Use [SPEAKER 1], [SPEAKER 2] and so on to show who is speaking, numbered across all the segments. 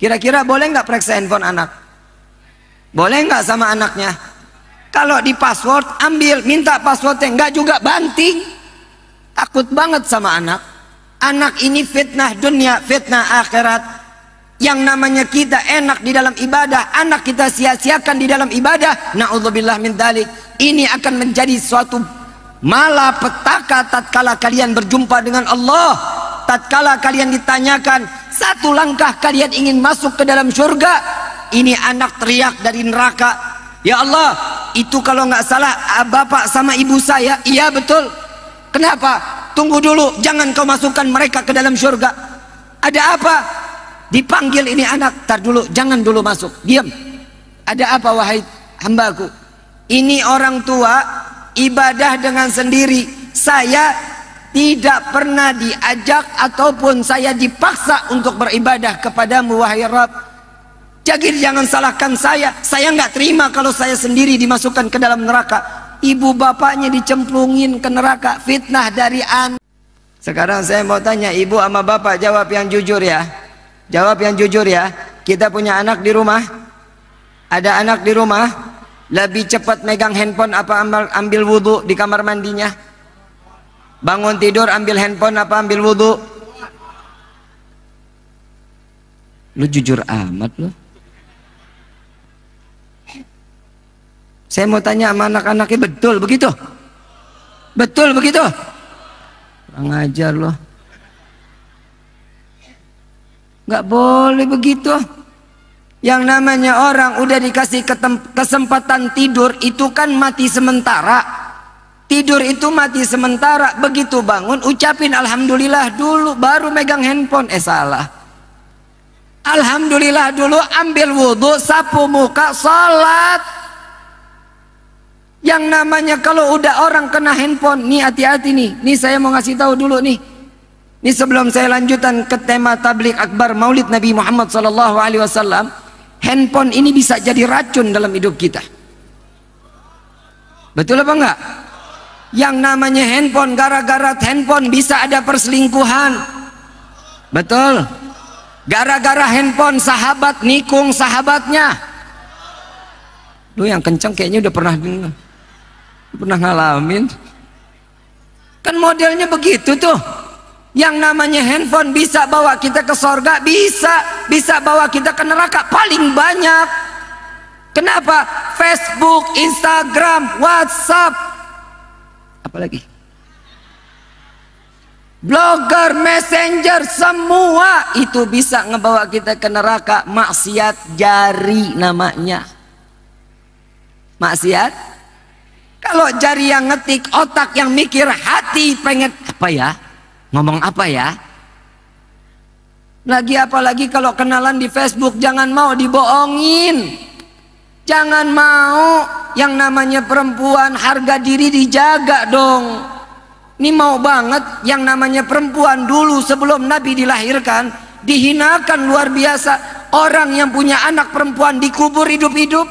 [SPEAKER 1] Kira-kira boleh nggak periksa handphone anak? Boleh nggak sama anaknya? Kalau di password ambil, minta passwordnya nggak juga banting. Takut banget sama anak. Anak ini fitnah dunia, fitnah akhirat. Yang namanya kita enak di dalam ibadah, anak kita sia-siakan di dalam ibadah. Nauzubillah min dalik. Ini akan menjadi suatu malapetaka tatkala kalian berjumpa dengan Allah tatkala kalian ditanyakan satu langkah kalian ingin masuk ke dalam surga ini anak teriak dari neraka ya Allah itu kalau nggak salah ah, bapak sama ibu saya iya betul kenapa tunggu dulu jangan kau masukkan mereka ke dalam surga ada apa dipanggil ini anak tar dulu jangan dulu masuk diam ada apa wahai hambaku ini orang tua ibadah dengan sendiri saya tidak pernah diajak ataupun saya dipaksa untuk beribadah kepadamu wahai Rabb jadi jangan salahkan saya saya nggak terima kalau saya sendiri dimasukkan ke dalam neraka ibu bapaknya dicemplungin ke neraka fitnah dari an sekarang saya mau tanya ibu sama bapak jawab yang jujur ya jawab yang jujur ya kita punya anak di rumah ada anak di rumah lebih cepat megang handphone apa ambil, ambil wudhu di kamar mandinya bangun tidur ambil handphone apa ambil wudhu lu jujur amat lu saya mau tanya sama anak-anaknya betul begitu betul begitu kurang ajar loh nggak boleh begitu yang namanya orang udah dikasih kesempatan tidur itu kan mati sementara Tidur itu mati sementara, begitu bangun ucapin alhamdulillah dulu baru megang handphone. Eh salah. Alhamdulillah dulu ambil wudhu, sapu muka, salat. Yang namanya kalau udah orang kena handphone, nih hati-hati nih. Nih saya mau ngasih tahu dulu nih. nih sebelum saya lanjutan ke tema tablik akbar maulid Nabi Muhammad sallallahu alaihi wasallam, handphone ini bisa jadi racun dalam hidup kita. Betul apa enggak? yang namanya handphone gara-gara handphone bisa ada perselingkuhan betul gara-gara handphone sahabat nikung sahabatnya lu yang kenceng kayaknya udah pernah dengar pernah ngalamin kan modelnya begitu tuh yang namanya handphone bisa bawa kita ke sorga bisa bisa bawa kita ke neraka paling banyak kenapa Facebook Instagram WhatsApp apalagi blogger, messenger semua itu bisa ngebawa kita ke neraka maksiat jari namanya maksiat kalau jari yang ngetik otak yang mikir hati pengen apa ya ngomong apa ya lagi apalagi kalau kenalan di Facebook jangan mau dibohongin jangan mau yang namanya perempuan harga diri dijaga dong ini mau banget yang namanya perempuan dulu sebelum Nabi dilahirkan dihinakan luar biasa orang yang punya anak perempuan dikubur hidup-hidup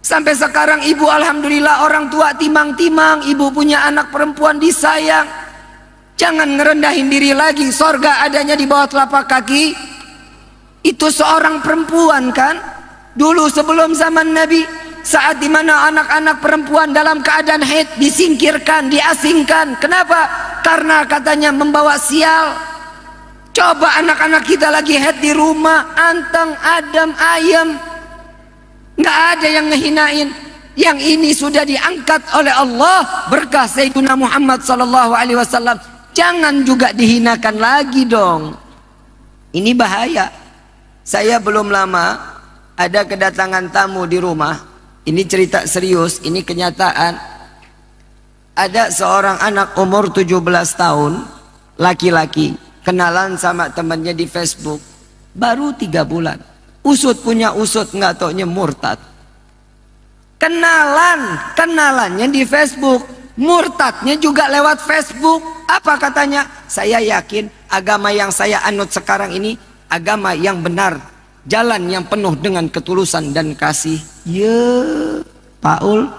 [SPEAKER 1] sampai sekarang ibu Alhamdulillah orang tua timang-timang ibu punya anak perempuan disayang jangan ngerendahin diri lagi sorga adanya di bawah telapak kaki itu seorang perempuan kan dulu sebelum zaman Nabi saat dimana anak-anak perempuan dalam keadaan haid disingkirkan, diasingkan. Kenapa? Karena katanya membawa sial. Coba anak-anak kita lagi haid di rumah, anteng, adem, ayem. Nggak ada yang ngehinain. Yang ini sudah diangkat oleh Allah berkah Sayyidina Muhammad sallallahu alaihi wasallam. Jangan juga dihinakan lagi dong. Ini bahaya. Saya belum lama ada kedatangan tamu di rumah ini cerita serius, ini kenyataan. Ada seorang anak umur 17 tahun, laki-laki, kenalan sama temannya di Facebook, baru tiga bulan. Usut punya usut, nggak taunya murtad. Kenalan, kenalannya di Facebook, murtadnya juga lewat Facebook. Apa katanya? Saya yakin agama yang saya anut sekarang ini agama yang benar jalan yang penuh dengan ketulusan dan kasih ye ya, Paul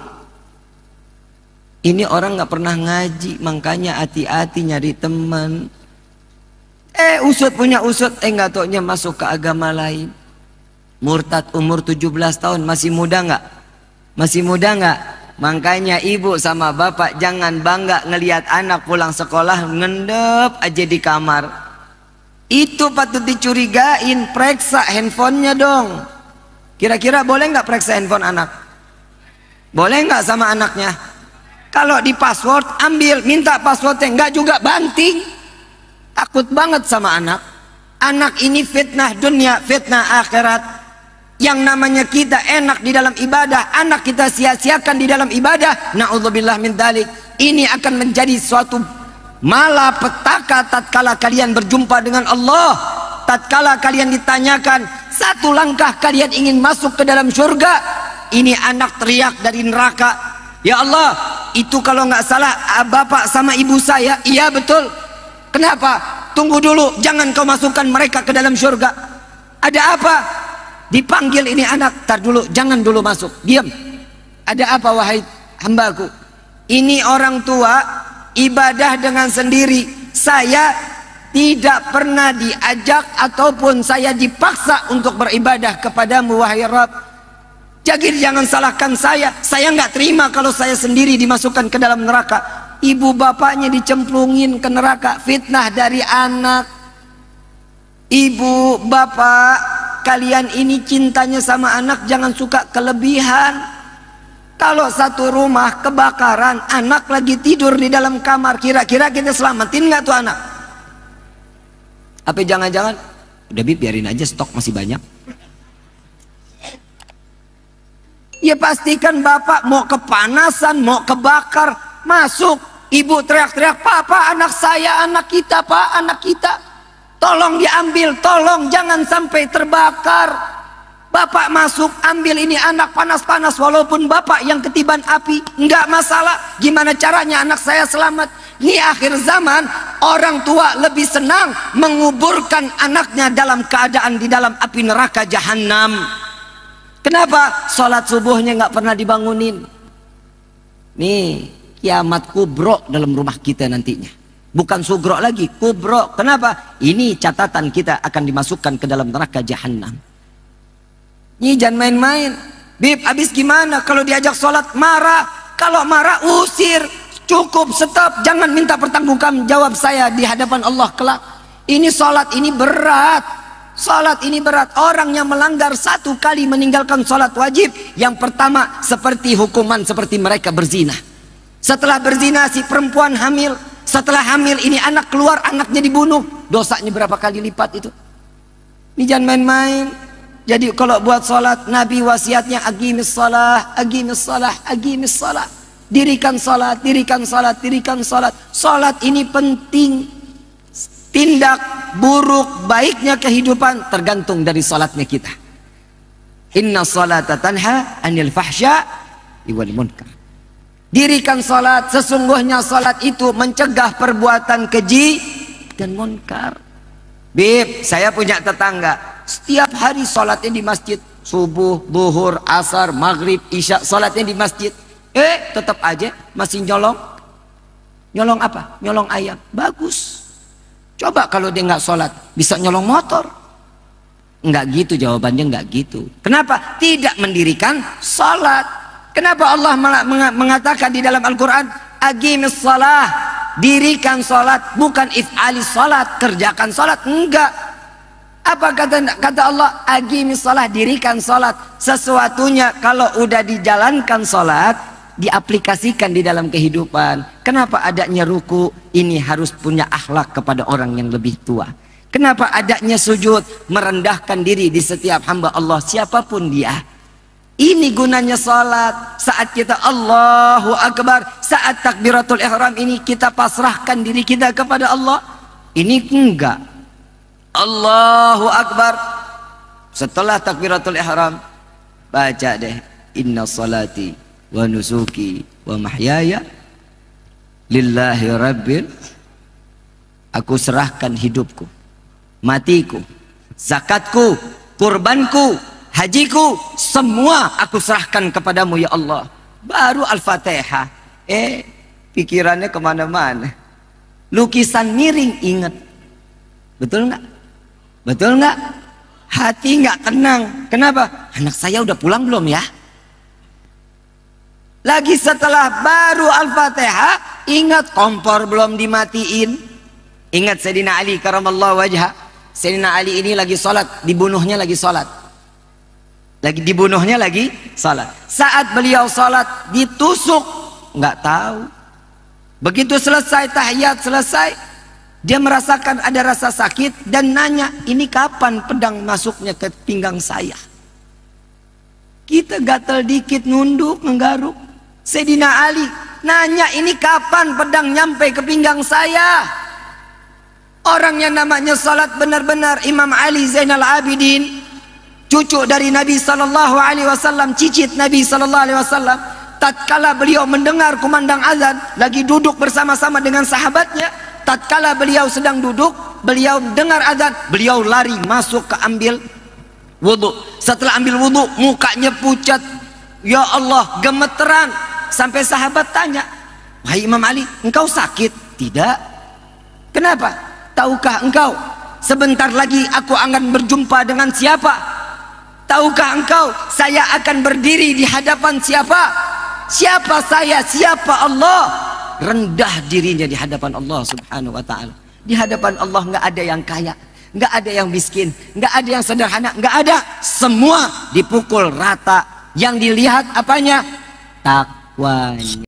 [SPEAKER 1] ini orang nggak pernah ngaji makanya hati-hati nyari teman eh usut punya usut eh nggak taunya masuk ke agama lain murtad umur 17 tahun masih muda nggak masih muda nggak Makanya ibu sama bapak jangan bangga ngelihat anak pulang sekolah ngendep aja di kamar. Itu patut dicurigain, periksa handphonenya dong. Kira-kira boleh nggak periksa handphone anak? Boleh nggak sama anaknya? Kalau di password, ambil, minta passwordnya, nggak juga banting. Takut banget sama anak. Anak ini fitnah dunia, fitnah akhirat yang namanya kita enak di dalam ibadah, anak kita sia-siakan di dalam ibadah, naudzubillah min dalik. Ini akan menjadi suatu Malah petaka tatkala kalian berjumpa dengan Allah tatkala kalian ditanyakan satu langkah kalian ingin masuk ke dalam surga ini anak teriak dari neraka ya Allah itu kalau nggak salah ah, bapak sama ibu saya iya betul kenapa tunggu dulu jangan kau masukkan mereka ke dalam surga ada apa dipanggil ini anak tar dulu jangan dulu masuk diam ada apa wahai hambaku ini orang tua ibadah dengan sendiri. Saya tidak pernah diajak ataupun saya dipaksa untuk beribadah kepadamu wahai Rabb. Jadi jangan salahkan saya. Saya nggak terima kalau saya sendiri dimasukkan ke dalam neraka. Ibu bapaknya dicemplungin ke neraka. Fitnah dari anak. Ibu bapak kalian ini cintanya sama anak jangan suka kelebihan. Kalau satu rumah kebakaran, anak lagi tidur di dalam kamar, kira-kira kita selamatin nggak tuh anak? Apa jangan-jangan? Udah bi biarin aja stok masih banyak. Ya pastikan bapak mau kepanasan, mau kebakar, masuk. Ibu teriak-teriak, papa anak saya, anak kita, pak anak kita. Tolong diambil, tolong jangan sampai terbakar. Bapak masuk ambil ini anak panas-panas walaupun bapak yang ketiban api nggak masalah gimana caranya anak saya selamat ini akhir zaman orang tua lebih senang menguburkan anaknya dalam keadaan di dalam api neraka jahanam kenapa sholat subuhnya nggak pernah dibangunin nih kiamat kubro dalam rumah kita nantinya bukan sugro lagi kubro kenapa ini catatan kita akan dimasukkan ke dalam neraka jahanam Nih jangan main-main. Bib, habis gimana kalau diajak sholat? Marah. Kalau marah, usir. Cukup, stop. Jangan minta pertanggungkan jawab saya di hadapan Allah kelak. Ini sholat ini berat. Sholat ini berat. Orang yang melanggar satu kali meninggalkan sholat wajib. Yang pertama, seperti hukuman seperti mereka berzina. Setelah berzina, si perempuan hamil. Setelah hamil, ini anak keluar, anaknya dibunuh. Dosanya berapa kali lipat itu? Ini jangan main-main. Jadi kalau buat salat Nabi wasiatnya agimis sholat, agimis sholat, agimis sholat. Dirikan salat, dirikan salat, dirikan salat. Salat ini penting. Tindak buruk baiknya kehidupan tergantung dari salatnya kita. Inna salata tanha anil fahsya wal munkar. Dirikan salat, sesungguhnya salat itu mencegah perbuatan keji dan munkar. Bib, saya punya tetangga setiap hari sholatnya di masjid subuh, duhur, asar, maghrib, isya sholatnya di masjid eh tetap aja masih nyolong nyolong apa? nyolong ayam bagus coba kalau dia nggak sholat bisa nyolong motor nggak gitu jawabannya nggak gitu kenapa? tidak mendirikan sholat Kenapa Allah mengatakan di dalam Al-Quran Agimis salah Dirikan sholat Bukan if'ali sholat Kerjakan sholat Enggak apa kata kata Allah? agi salat, dirikan salat. Sesuatunya kalau udah dijalankan salat, diaplikasikan di dalam kehidupan. Kenapa adanya ruku? Ini harus punya akhlak kepada orang yang lebih tua. Kenapa adanya sujud? Merendahkan diri di setiap hamba Allah siapapun dia. Ini gunanya salat. Saat kita Allahu Akbar, saat takbiratul ihram ini kita pasrahkan diri kita kepada Allah. Ini enggak Allahu Akbar setelah takbiratul ihram baca deh inna salati wa nusuki wa mahyaya lillahi rabbil aku serahkan hidupku matiku zakatku kurbanku hajiku semua aku serahkan kepadamu ya Allah baru al-fatihah eh pikirannya kemana-mana lukisan miring ingat betul nggak Betul nggak? Hati nggak tenang. Kenapa? Anak saya udah pulang belum ya? Lagi setelah baru Al-Fatihah, ingat kompor belum dimatiin. Ingat Sayyidina Ali karamallahu wajah. Sayyidina Ali ini lagi sholat, dibunuhnya lagi sholat. Lagi dibunuhnya lagi sholat. Saat beliau sholat ditusuk, nggak tahu. Begitu selesai tahiyat selesai, dia merasakan ada rasa sakit dan nanya, ini kapan pedang masuknya ke pinggang saya? Kita gatel dikit nunduk, menggaruk. Sedina Ali nanya, ini kapan pedang nyampe ke pinggang saya? Orang yang namanya salat benar-benar Imam Ali Zainal Abidin cucu dari Nabi sallallahu alaihi wasallam cicit Nabi sallallahu alaihi wasallam tatkala beliau mendengar kumandang azan lagi duduk bersama-sama dengan sahabatnya tatkala beliau sedang duduk, beliau dengar azan, beliau lari masuk ke ambil wudhu. Setelah ambil wudhu, mukanya pucat. Ya Allah, gemeteran. Sampai sahabat tanya, Wahai Imam Ali, engkau sakit? Tidak. Kenapa? Tahukah engkau? Sebentar lagi aku akan berjumpa dengan siapa? Tahukah engkau saya akan berdiri di hadapan siapa? Siapa saya? Siapa Allah? rendah dirinya di hadapan Allah Subhanahu wa taala. Di hadapan Allah nggak ada yang kaya, nggak ada yang miskin, nggak ada yang sederhana, nggak ada. Semua dipukul rata. Yang dilihat apanya? Takwanya.